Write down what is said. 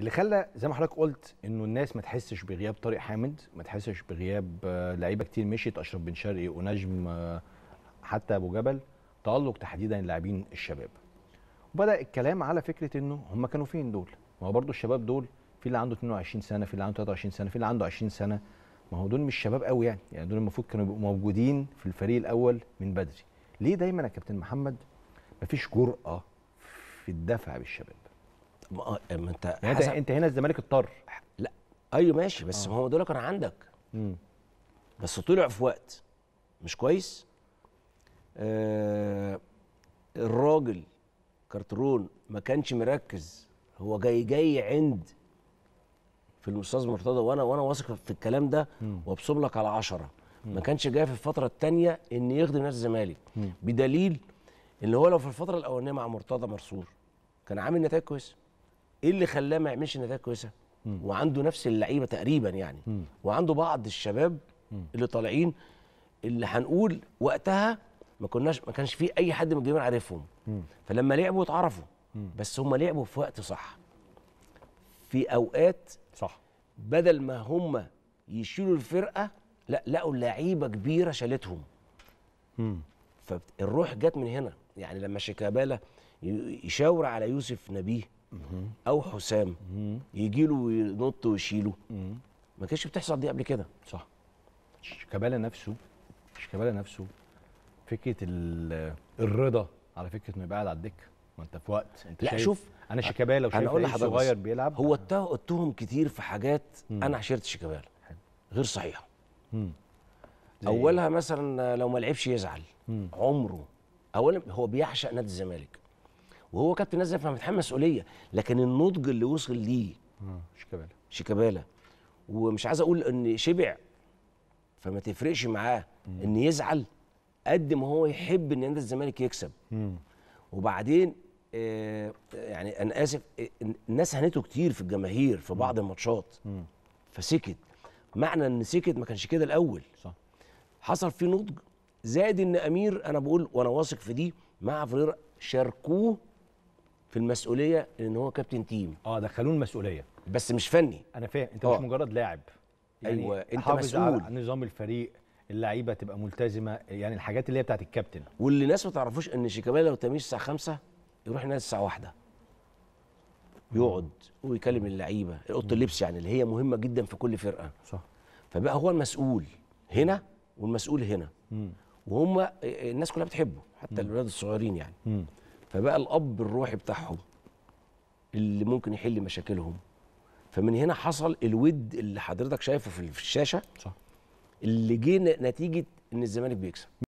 اللي خلى زي ما حضرتك قلت انه الناس ما تحسش بغياب طارق حامد ما تحسش بغياب آه، لعيبه كتير مشيت اشرف بن شرقي ونجم آه، حتى ابو جبل تالق تحديدا اللاعبين الشباب وبدا الكلام على فكره انه هم كانوا فين دول ما هو برضه الشباب دول في اللي عنده 22 سنه في اللي عنده 23 سنه في اللي عنده 20 سنه ما هو دول مش شباب قوي يعني يعني دول المفروض كانوا يبقوا موجودين في الفريق الاول من بدري ليه دايما يا كابتن محمد مفيش جرأه في الدفع بالشباب آه، ما انت يعني انت هنا الزمالك اضطر لا ايوه ماشي بس آه. ما هو دول كانوا عندك مم. بس طلع في وقت مش كويس آه الراجل كارترون ما كانش مركز هو جاي جاي عند في الاستاذ مرتضى وانا وانا واثق في الكلام ده وابصم لك على عشرة ما كانش جاي في الفتره الثانيه ان يخدم نادي الزمالك بدليل ان هو لو في الفتره الاولانيه مع مرتضى مرصور كان عامل نتائج كويسه ايه اللي خلاه ما يعملش نتائج كويسه وعنده نفس اللعيبه تقريبا يعني وعنده بعض الشباب اللي طالعين اللي هنقول وقتها ما كناش ما كانش في اي حد من الجماهير عارفهم فلما لعبوا اتعرفوا بس هم لعبوا في وقت صح في اوقات صح بدل ما هم يشيلوا الفرقه لا لقوا لعيبه كبيره شالتهم فالروح جت من هنا يعني لما شيكابالا يشاور على يوسف نبيه او حسام يجي له وينط ويشيله ما كانتش بتحصل دي قبل كده صح شيكابالا نفسه شيكابالا نفسه فكره الرضا على فكره انه يبقى قاعد على الدكه ما انت في وقت انت لا شايف شوف انا شيكابالا وشايف انا صغير بيلعب هو اتهم كتير في حاجات مم. انا عشرت شيكابالا غير صحيحه اولها إيه؟ مثلا لو ما لعبش يزعل مم. عمره اولا هو بيعشق نادي الزمالك وهو كابتن ناس فمتحمل مسؤوليه لكن النضج اللي وصل ليه شيكابالا شيكابالا ومش عايز اقول ان شبع فما تفرقش معاه مم. ان يزعل قد ما هو يحب ان نادي الزمالك يكسب مم. وبعدين آه يعني انا اسف آه، الناس هنته كتير في الجماهير في بعض الماتشات فسكت معنى ان سكت ما كانش كده الاول صح حصل فيه نضج زائد ان امير انا بقول وانا واثق في دي مع فريرة شاركوه في المسؤوليه ان هو كابتن تيم اه دخلوه المسؤوليه بس مش فني انا فاهم انت أوه. مش مجرد لاعب يعني ايوه انت مسؤول عن نظام الفريق اللعيبه تبقى ملتزمه يعني الحاجات اللي هي بتاعت الكابتن واللي الناس ما تعرفوش ان شيكابالا لو تمشي الساعه 5 يروح نادي الساعه 1 يقعد ويكلم اللعيبه اوضه اللبس يعني اللي هي مهمه جدا في كل فرقه صح فبقى هو المسؤول هنا والمسؤول هنا وهم الناس كلها بتحبه حتى الاولاد الصغيرين يعني مم. فبقى الاب الروحي بتاعهم اللي ممكن يحل مشاكلهم فمن هنا حصل الود اللي حضرتك شايفه في الشاشه صح اللي جه نتيجه ان الزمالك بيكسب